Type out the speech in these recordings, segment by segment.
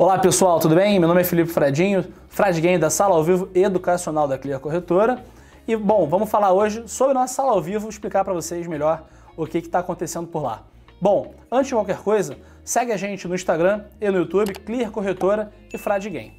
Olá pessoal, tudo bem? Meu nome é Felipe Fradinho, Frad Game da Sala ao Vivo Educacional da Clear Corretora. E bom, vamos falar hoje sobre nossa sala ao vivo, explicar para vocês melhor o que está acontecendo por lá. Bom, antes de qualquer coisa, segue a gente no Instagram e no YouTube, Clear Corretora e Frad Game.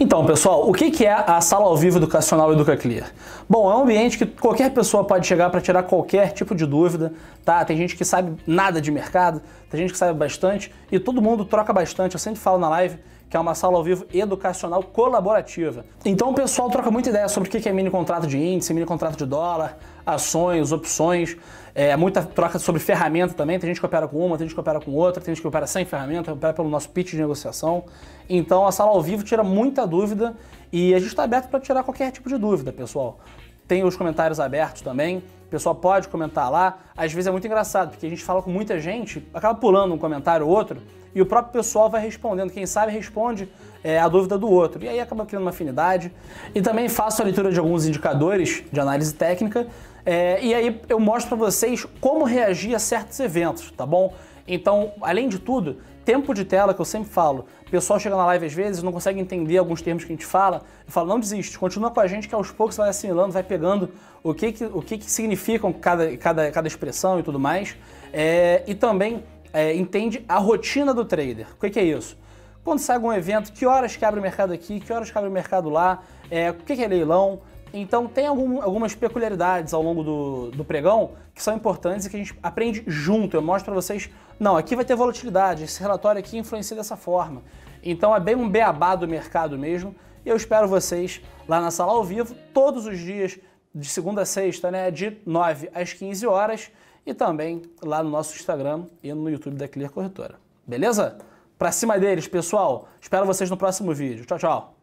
Então, pessoal, o que é a sala ao vivo educacional EducaClear? Bom, é um ambiente que qualquer pessoa pode chegar para tirar qualquer tipo de dúvida, tá? Tem gente que sabe nada de mercado, tem gente que sabe bastante e todo mundo troca bastante. Eu sempre falo na live que é uma sala ao vivo educacional colaborativa. Então o pessoal troca muita ideia sobre o que é mini contrato de índice, mini contrato de dólar, ações, opções, é, muita troca sobre ferramenta também. Tem gente que opera com uma, tem gente que opera com outra, tem gente que opera sem ferramenta, opera pelo nosso pitch de negociação. Então a sala ao vivo tira muita dúvida e a gente está aberto para tirar qualquer tipo de dúvida, pessoal. Tem os comentários abertos também. O pessoal pode comentar lá. Às vezes é muito engraçado, porque a gente fala com muita gente, acaba pulando um comentário ou outro, e o próprio pessoal vai respondendo. Quem sabe responde é, a dúvida do outro. E aí acaba criando uma afinidade. E também faço a leitura de alguns indicadores de análise técnica. É, e aí eu mostro para vocês como reagir a certos eventos, tá bom? Então, além de tudo, tempo de tela, que eu sempre falo, o pessoal chega na live às vezes, não consegue entender alguns termos que a gente fala, eu falo, não desiste, continua com a gente que aos poucos você vai assimilando, vai pegando o que, que, o que, que significam cada, cada, cada expressão e tudo mais. É, e também é, entende a rotina do trader. O que, que é isso? Quando sai algum evento, que horas que abre o mercado aqui, que horas que abre o mercado lá, é, o que, que é leilão, então tem algum, algumas peculiaridades ao longo do, do, pregão que são importantes e que a gente aprende junto. Eu mostro para vocês, não, aqui vai ter volatilidade, esse relatório aqui influencia dessa forma. Então é bem um beabá do mercado mesmo. E eu espero vocês lá na sala ao vivo todos os dias, de segunda a sexta, né, de 9 às 15 horas e também lá no nosso Instagram e no YouTube da Clear Corretora. Beleza? Para cima deles, pessoal. Espero vocês no próximo vídeo. Tchau, tchau.